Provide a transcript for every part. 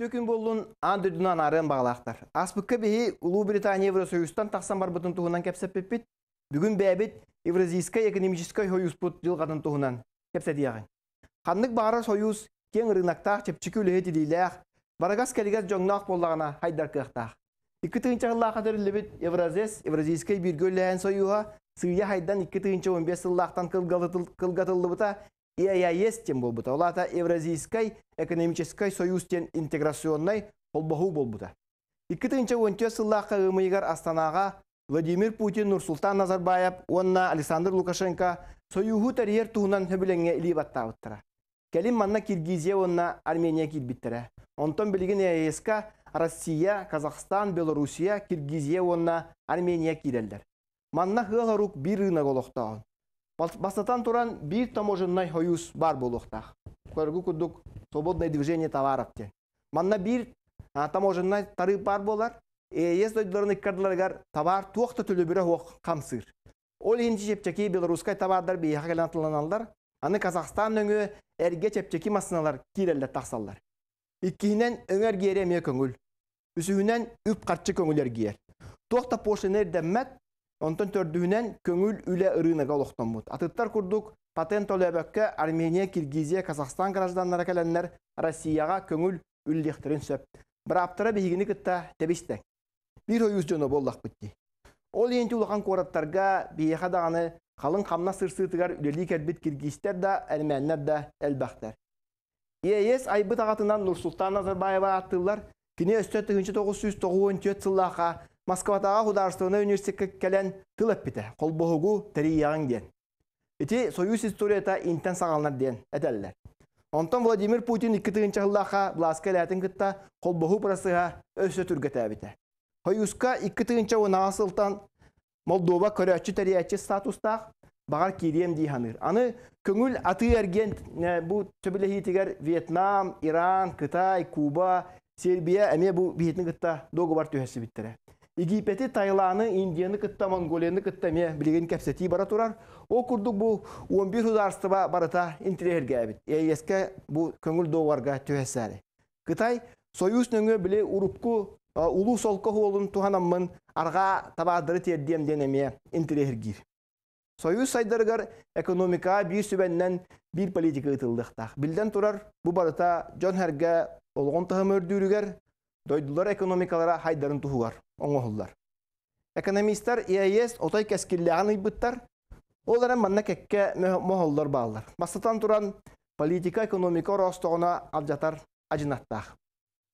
Төкін болуын ан дүдінан арын бағалақтар. Аспыққа бейі Ұлыбритания Евросоюзтан тақсан бар бұтын тұғынан кәпсәп бетпет, бүгін бәбет Евразийская экономическая союз бұт жылғатын тұғынан кәпсә дейіғын. Қанлық союз кең рынақтақ чепчікі үлігі дедейләқ, барагас кәлігәс болағына хайдар кияқтақ. Икі тығынча ғылла қатар үлібіт Евразес, Евразийская биргөлі ән союға хайдан 2 тығынча 15 сыллақтан кылғатылды ИАИС-тен тем болбута. Улата Евразийской экономической союз тен интеграционной холбаху болбута. Иккітінші өнте сыллаққа егер Астанаға Владимир Путин, Нурсултан Назарбаев, онна Александр Лукашенко союху тәрер туынан хөбіленге аттауыттыра. манна Киргизия онна Армения кирбиттірі. Онтон білген ЕСК Россия, Казахстан, Белоруссия, Киргизия онна Армения киделдер Манна хыға рук бір Бастатан туран бир таможенный союз бар болуқтақ. Көргі күдік свободное движение товаров те. Манна бир таможенный тары бар болар. Ес дойдыларын товар түлі төлөбірі оқ қамсыр. Ол енші жепчеки белорусскай товардар бейіға аны Казахстан өңі әрге жепчеки масыналар кирелді тақсалар. Иккейінен өңір ме көңіл. Үсігінен үп қатшы көңілер киер. Тоқта пошынер дәммәт Онтон төрдүүнен көңүл үле ырыныга олохтоммут. Атыттар курдук патент олөбөккө Армения, Киргизия, Казахстан граждандары кәләннәр Россияга көңүл үлдехтерин сөп. Бір аптыра бейгіні кітта тәбестен. Бір ойыз жоны болдақ бітті. Ол енті ұлақан қораттарға бейеға дағаны қалың қамна сырсытығар үлелі кәрбіт киргизтер да армяндар да әлбәқтер. ЕС айбыт агатынан Нурсултан Назарбаева аттылар кіне өсті 1990- жыллаға Москватаға хударствуна университетке келен тылып бите, қолбоғугу тәрияған ден. Ити союз историята интен сағалнар ден, әтәлілер. Онтан Владимир Путин 2-ті жылдақа Бласка ләтін қолбоғу прасыға өсі түргеті әбіті. Хойуска 2-ті онаға сылтан Молдова көрәтші тәриятчі статустақ бағар кирием дейханыр. Аны көңіл аты әрген бұл төбілі Вьетнам, Иран, Кытай, Куба, Сербия әме бұ бейетінің кітта доғы бар түйесі біттірі. Египеті Тайланы, Индияны кытта, Монголияны кытта ме білеген кәпсетей бара тұрар. О күрдік бұл 11 ба барата интирерге әбіт. Еске э, бұл көңіл доғарға түйесәрі. Кытай Союз нөңі біле урупку улу солқы холын туханаммын арға табадыры тердем денеме интирергер. Союз сайдыргар экономика бір сүбәннән бір политика ұтылдықтақ. Білден тұрар бұл барыта жон Хәрге олғын тұғым дойдулар экономикалара хайдарын туһугар, оңоһуллар. Экономисттар ИАЕС отой кескиллеген ыйбыттар, олар манна кекке мохоллар баалар. Бастатан туран политика экономика ростогона алжатар ажынаттах.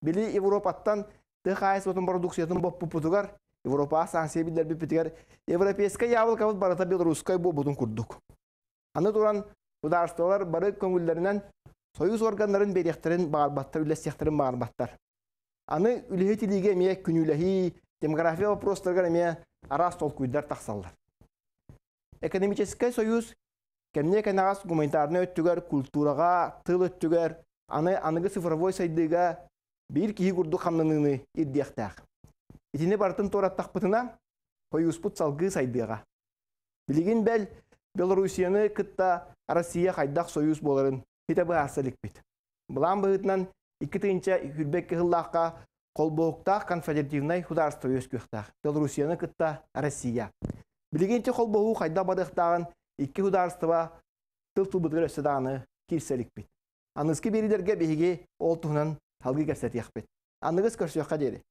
Били Европаттан ТХС отын продукциятын боппу путугар, Европа санкция билдер бипитигер, европейская явыл кабыт барата белорусская бобутун курдук. Аны туран ударстылар бары көңүллөрүнөн союз органдарын беректерин баарбаттар, үлестектерин баарбаттар. Аны үлетилиге ме күнүләһи демография вопростарга ме арас толкуйдар тахсаллар. Экономический союз кэмне кенагас гуманитарный өттүгөр культурага тыл өттүгөр аны аныгы цифровой сайдыга бир киһи гурду хамныны иддиактаах. Итине бартын тораттакпытына союзпут салгы сайдыга. Билигин бел Белоруссияны кытта Россия хайдах союз боларын хитабы арсалик бит. Бұлан бұғытынан Икки тынча хүрбекке хыллаққа колбоуктах конфедеративный хударство өскөхтах. Белоруссияны кытта Россия. Билигенте колбоу хайда бадыхтаган икки хударства тыл тубыдыр өсөданы кирселик бит. берилерге беге ол туһунан халгы кепсет яхбет. Аныгыз көрсөккә дейді.